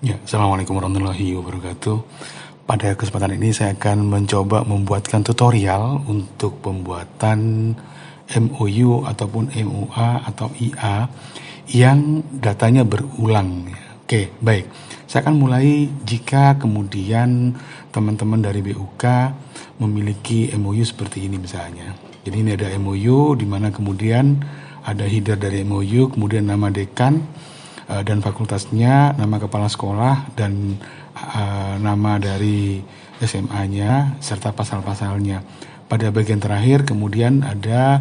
Ya, Assalamualaikum warahmatullahi wabarakatuh. Pada kesempatan ini saya akan mencoba membuatkan tutorial untuk pembuatan MOU ataupun MOA atau IA yang datanya berulang. Oke, baik. Saya akan mulai jika kemudian teman-teman dari BUK memiliki MOU seperti ini misalnya. Jadi ini ada MOU di mana kemudian ada header dari MOU, kemudian nama dekan, Eh, dan fakultasnya, nama kepala sekolah dan uh, nama dari SMA-nya serta pasal-pasalnya. Pada bagian terakhir kemudian ada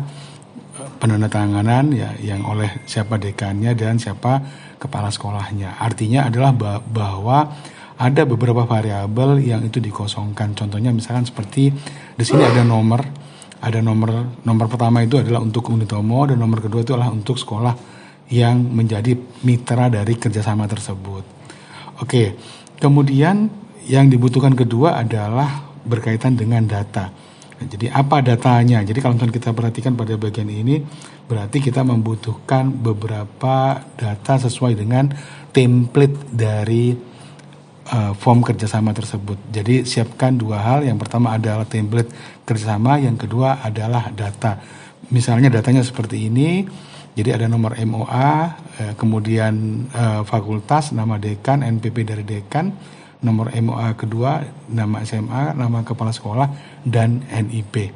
eh, penandatanganan ya yang oleh siapa dekannya dan siapa kepala sekolahnya. Artinya adalah bahwa ada beberapa variabel yang itu dikosongkan. Contohnya misalkan seperti di sini ada nomor, ada nomor nomor pertama itu adalah untuk Unitomo dan nomor kedua itu adalah untuk sekolah yang menjadi mitra dari kerjasama tersebut. Oke, kemudian yang dibutuhkan kedua adalah berkaitan dengan data. Nah, jadi apa datanya? Jadi kalau misalnya kita perhatikan pada bagian ini, berarti kita membutuhkan beberapa data sesuai dengan template dari uh, form kerjasama tersebut. Jadi siapkan dua hal. Yang pertama adalah template kerjasama, yang kedua adalah data. Misalnya datanya seperti ini, jadi ada nomor MOA, eh, kemudian eh, fakultas, nama dekan, NPP dari dekan, nomor MOA kedua, nama SMA, nama kepala sekolah, dan NIP.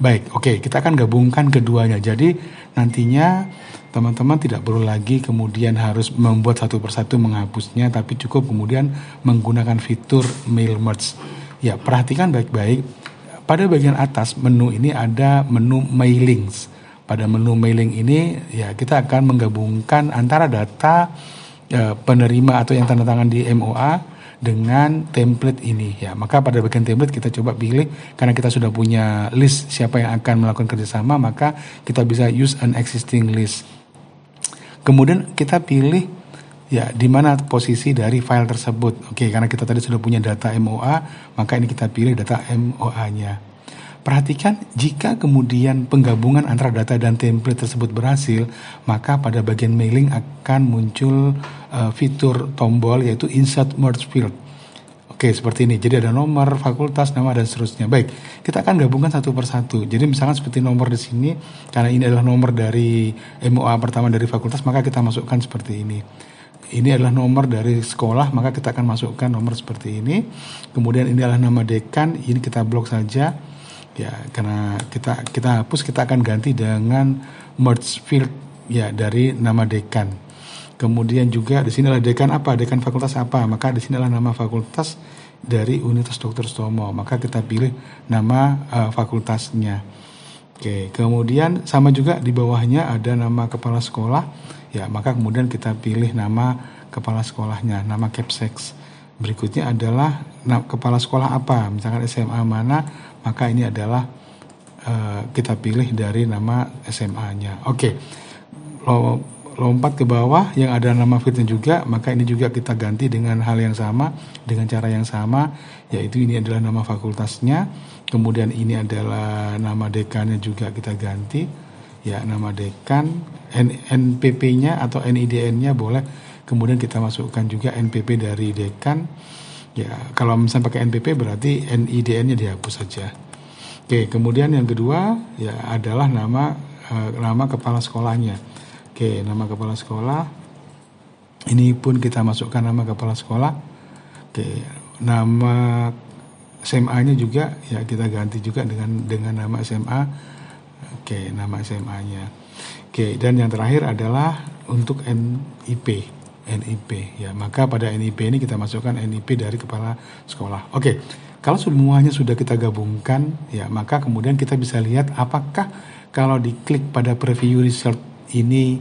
Baik, oke, okay, kita akan gabungkan keduanya. Jadi nantinya teman-teman tidak perlu lagi kemudian harus membuat satu persatu menghapusnya, tapi cukup kemudian menggunakan fitur mail merge. Ya, perhatikan baik-baik. Pada bagian atas menu ini ada menu mailings. Pada menu mailing ini ya kita akan menggabungkan antara data ya, penerima atau yang tanda tangan di MOA dengan template ini ya. Maka pada bagian template kita coba pilih karena kita sudah punya list siapa yang akan melakukan kerjasama maka kita bisa use an existing list. Kemudian kita pilih ya di mana posisi dari file tersebut. Oke, karena kita tadi sudah punya data MOA, maka ini kita pilih data MOA-nya. Perhatikan, jika kemudian penggabungan antara data dan template tersebut berhasil, maka pada bagian mailing akan muncul uh, fitur tombol yaitu Insert Merge Field. Oke, seperti ini. Jadi ada nomor, fakultas, nama, dan seterusnya. Baik, kita akan gabungkan satu persatu. Jadi misalkan seperti nomor di sini, karena ini adalah nomor dari MOA pertama dari fakultas, maka kita masukkan seperti ini ini adalah nomor dari sekolah maka kita akan masukkan nomor seperti ini kemudian ini adalah nama dekan ini kita blok saja ya karena kita kita hapus kita akan ganti dengan merge field ya dari nama dekan kemudian juga di sini adalah dekan apa dekan fakultas apa maka di sini adalah nama fakultas dari Universitas Dr. Stomo maka kita pilih nama uh, fakultasnya oke kemudian sama juga di bawahnya ada nama kepala sekolah ya maka kemudian kita pilih nama kepala sekolahnya nama capsex berikutnya adalah nah, kepala sekolah apa, misalkan SMA mana, maka ini adalah uh, kita pilih dari nama SMA-nya. Oke, okay. lompat ke bawah yang ada nama fitnya juga, maka ini juga kita ganti dengan hal yang sama, dengan cara yang sama, yaitu ini adalah nama fakultasnya, kemudian ini adalah nama dekannya juga kita ganti ya nama dekan NPP-nya atau NIDN-nya boleh kemudian kita masukkan juga NPP dari dekan ya kalau misalnya pakai NPP berarti NIDN-nya dihapus saja oke kemudian yang kedua ya adalah nama eh, nama kepala sekolahnya oke nama kepala sekolah ini pun kita masukkan nama kepala sekolah oke nama SMA-nya juga ya kita ganti juga dengan dengan nama SMA Oke, nama SMA-nya. Oke, dan yang terakhir adalah untuk NIP. NIP ya. Maka pada NIP ini kita masukkan NIP dari kepala sekolah. Oke. Kalau semuanya sudah kita gabungkan ya, maka kemudian kita bisa lihat apakah kalau diklik pada preview result ini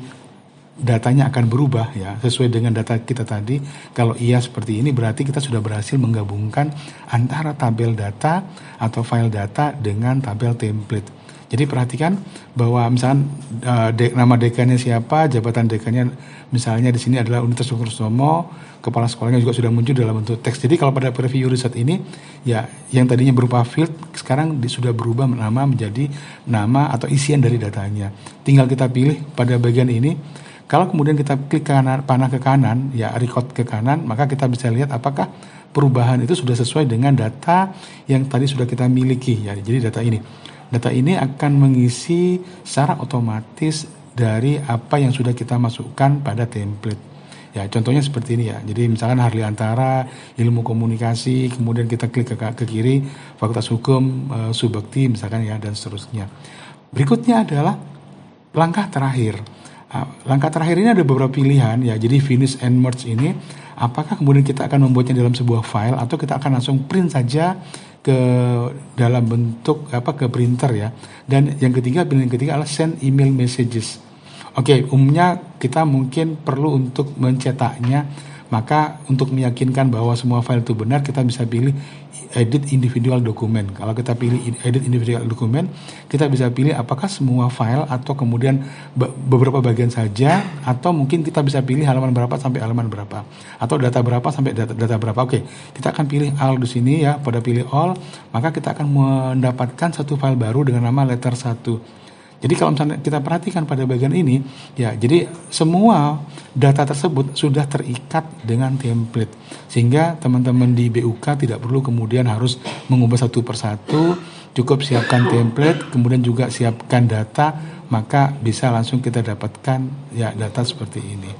datanya akan berubah ya sesuai dengan data kita tadi kalau iya seperti ini berarti kita sudah berhasil menggabungkan antara tabel data atau file data dengan tabel template jadi perhatikan bahwa misalkan uh, nama dekannya siapa, jabatan dekannya misalnya di sini adalah Universitas Somo, kepala sekolahnya juga sudah muncul dalam bentuk teks. Jadi kalau pada preview riset ini ya yang tadinya berupa field sekarang sudah berubah nama menjadi nama atau isian dari datanya. Tinggal kita pilih pada bagian ini. Kalau kemudian kita klik kanan, panah ke kanan, ya record ke kanan, maka kita bisa lihat apakah perubahan itu sudah sesuai dengan data yang tadi sudah kita miliki ya. Jadi data ini data ini akan mengisi secara otomatis dari apa yang sudah kita masukkan pada template. Ya, contohnya seperti ini ya. Jadi misalkan Harli Antara, ilmu komunikasi, kemudian kita klik ke, ke kiri, Fakultas Hukum, e, Subakti misalkan ya dan seterusnya. Berikutnya adalah langkah terakhir Ah, langkah terakhir ini ada beberapa pilihan ya. Jadi finish and merge ini apakah kemudian kita akan membuatnya dalam sebuah file atau kita akan langsung print saja ke dalam bentuk apa ke printer ya. Dan yang ketiga pilihan yang ketiga adalah send email messages. Oke, okay, umumnya kita mungkin perlu untuk mencetaknya maka untuk meyakinkan bahwa semua file itu benar kita bisa pilih edit individual dokumen kalau kita pilih edit individual dokumen kita bisa pilih apakah semua file atau kemudian beberapa bagian saja atau mungkin kita bisa pilih halaman berapa sampai halaman berapa atau data berapa sampai data, data berapa oke kita akan pilih all di sini ya pada pilih all maka kita akan mendapatkan satu file baru dengan nama letter 1 jadi kalau misalnya kita perhatikan pada bagian ini, ya jadi semua data tersebut sudah terikat dengan template. Sehingga teman-teman di BUK tidak perlu kemudian harus mengubah satu persatu, cukup siapkan template, kemudian juga siapkan data, maka bisa langsung kita dapatkan ya data seperti ini.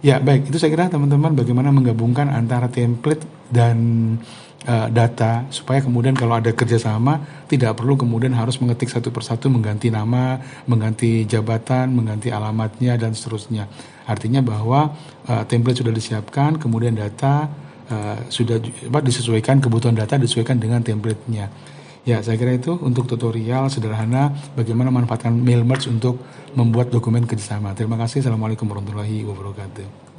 Ya baik, itu saya kira teman-teman bagaimana menggabungkan antara template dan Eh, data supaya kemudian kalau ada kerjasama tidak perlu kemudian harus mengetik satu persatu mengganti nama, mengganti jabatan, mengganti alamatnya dan seterusnya. Artinya bahwa uh, template sudah disiapkan, kemudian data uh, sudah apa, disesuaikan kebutuhan data disesuaikan dengan templatenya Ya, saya kira itu untuk tutorial sederhana bagaimana memanfaatkan mail merge untuk membuat dokumen kerjasama. Terima kasih. Assalamualaikum warahmatullahi wabarakatuh.